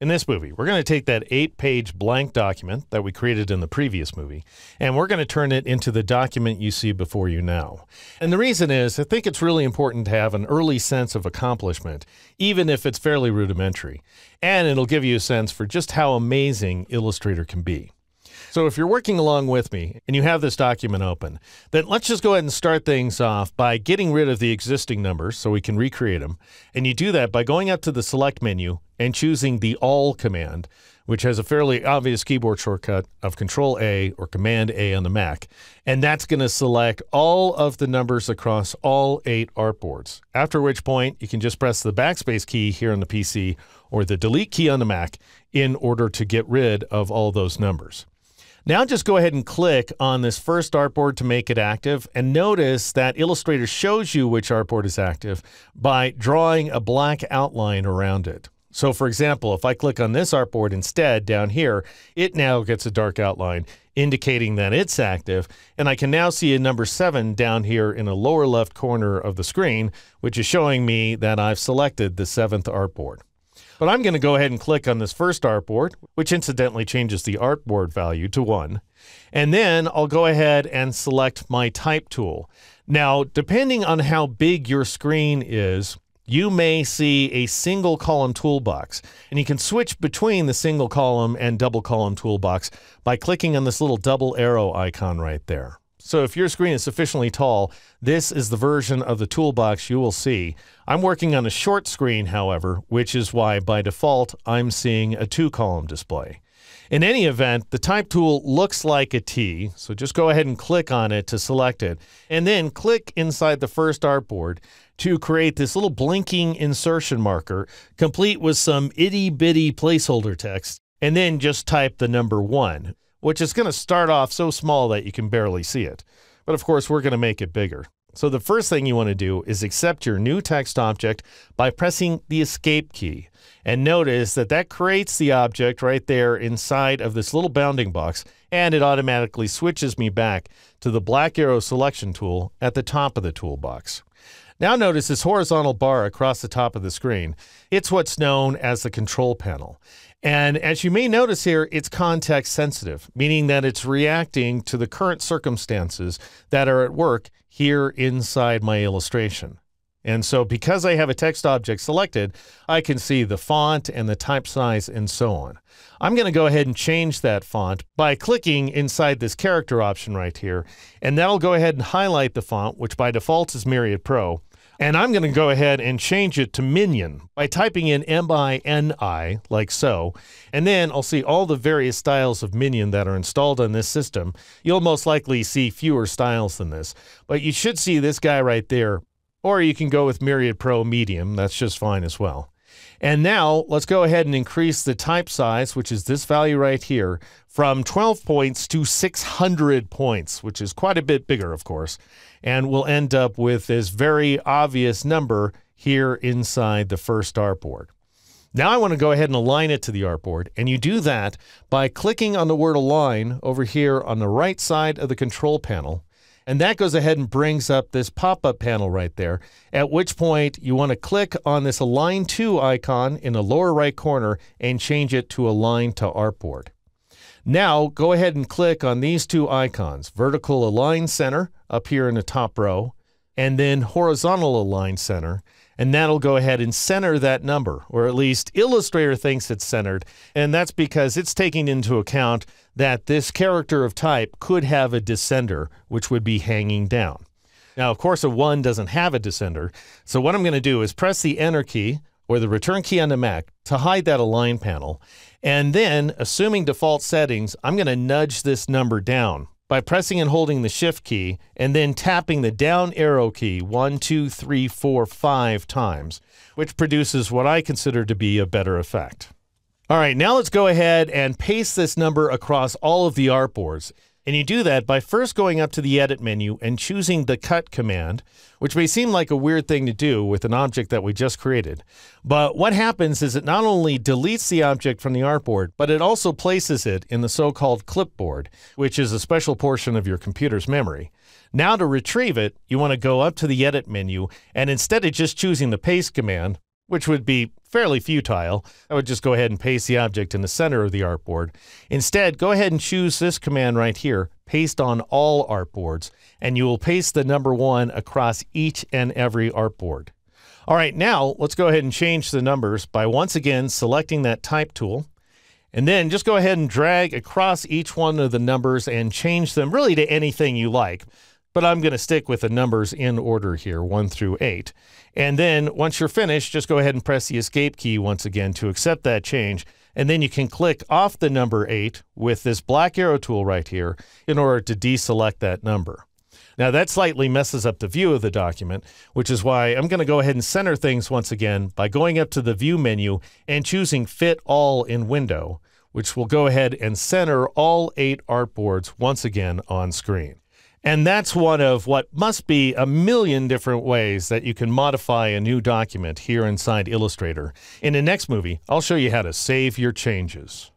In this movie, we're going to take that eight page blank document that we created in the previous movie, and we're going to turn it into the document you see before you now. And the reason is, I think it's really important to have an early sense of accomplishment, even if it's fairly rudimentary. And it'll give you a sense for just how amazing Illustrator can be. So if you're working along with me and you have this document open, then let's just go ahead and start things off by getting rid of the existing numbers so we can recreate them. And you do that by going up to the Select menu and choosing the all command, which has a fairly obvious keyboard shortcut of Control A or Command A on the Mac. And that's going to select all of the numbers across all eight artboards. After which point, you can just press the backspace key here on the PC or the delete key on the Mac in order to get rid of all those numbers. Now just go ahead and click on this first artboard to make it active and notice that Illustrator shows you which artboard is active by drawing a black outline around it. So for example, if I click on this artboard instead down here, it now gets a dark outline indicating that it's active. And I can now see a number seven down here in the lower left corner of the screen, which is showing me that I've selected the seventh artboard. But I'm going to go ahead and click on this first artboard, which incidentally changes the artboard value to one. And then I'll go ahead and select my type tool. Now, depending on how big your screen is, you may see a single column toolbox. And you can switch between the single column and double column toolbox by clicking on this little double arrow icon right there. So if your screen is sufficiently tall, this is the version of the toolbox you will see. I'm working on a short screen, however, which is why by default I'm seeing a two column display. In any event, the type tool looks like a T, so just go ahead and click on it to select it. And then click inside the first artboard to create this little blinking insertion marker, complete with some itty-bitty placeholder text, and then just type the number 1, which is going to start off so small that you can barely see it. But of course, we're going to make it bigger. So the first thing you want to do is accept your new text object by pressing the escape key. And notice that that creates the object right there inside of this little bounding box, and it automatically switches me back to the black arrow selection tool at the top of the toolbox. Now notice this horizontal bar across the top of the screen. It's what's known as the control panel. And as you may notice here, it's context sensitive, meaning that it's reacting to the current circumstances that are at work here inside my illustration. And so because I have a text object selected, I can see the font and the type size and so on. I'm going to go ahead and change that font by clicking inside this character option right here. And that'll go ahead and highlight the font, which by default is Myriad Pro. And I'm going to go ahead and change it to minion by typing in M-I-N-I, like so. And then I'll see all the various styles of minion that are installed on this system. You'll most likely see fewer styles than this, but you should see this guy right there. Or you can go with Myriad Pro Medium. That's just fine as well. And now let's go ahead and increase the type size, which is this value right here, from 12 points to 600 points, which is quite a bit bigger, of course. And we'll end up with this very obvious number here inside the first artboard. Now I want to go ahead and align it to the artboard, and you do that by clicking on the word Align over here on the right side of the control panel, and that goes ahead and brings up this pop up panel right there, at which point you want to click on this Align to icon in the lower right corner and change it to Align to Artboard. Now go ahead and click on these two icons Vertical Align Center up here in the top row, and then Horizontal Align Center. And that'll go ahead and center that number, or at least Illustrator thinks it's centered. And that's because it's taking into account that this character of type could have a descender, which would be hanging down. Now, of course, a 1 doesn't have a descender, so what I'm going to do is press the Enter key or the Return key on the Mac to hide that Align panel, and then, assuming default settings, I'm going to nudge this number down by pressing and holding the Shift key and then tapping the down arrow key one, two, three, four, five times, which produces what I consider to be a better effect. All right, now let's go ahead and paste this number across all of the artboards. And you do that by first going up to the edit menu and choosing the cut command, which may seem like a weird thing to do with an object that we just created. But what happens is it not only deletes the object from the artboard, but it also places it in the so-called clipboard, which is a special portion of your computer's memory. Now to retrieve it, you want to go up to the edit menu, and instead of just choosing the paste command, which would be fairly futile. I would just go ahead and paste the object in the center of the artboard. Instead, go ahead and choose this command right here, paste on all artboards, and you will paste the number one across each and every artboard. All right, now let's go ahead and change the numbers by once again selecting that type tool. And then just go ahead and drag across each one of the numbers and change them really to anything you like but I'm going to stick with the numbers in order here, one through eight. And then once you're finished, just go ahead and press the escape key once again to accept that change. And then you can click off the number eight with this black arrow tool right here in order to deselect that number. Now that slightly messes up the view of the document, which is why I'm going to go ahead and center things once again by going up to the view menu and choosing fit all in window, which will go ahead and center all eight artboards once again on screen. And that's one of what must be a million different ways that you can modify a new document here inside Illustrator. In the next movie, I'll show you how to save your changes.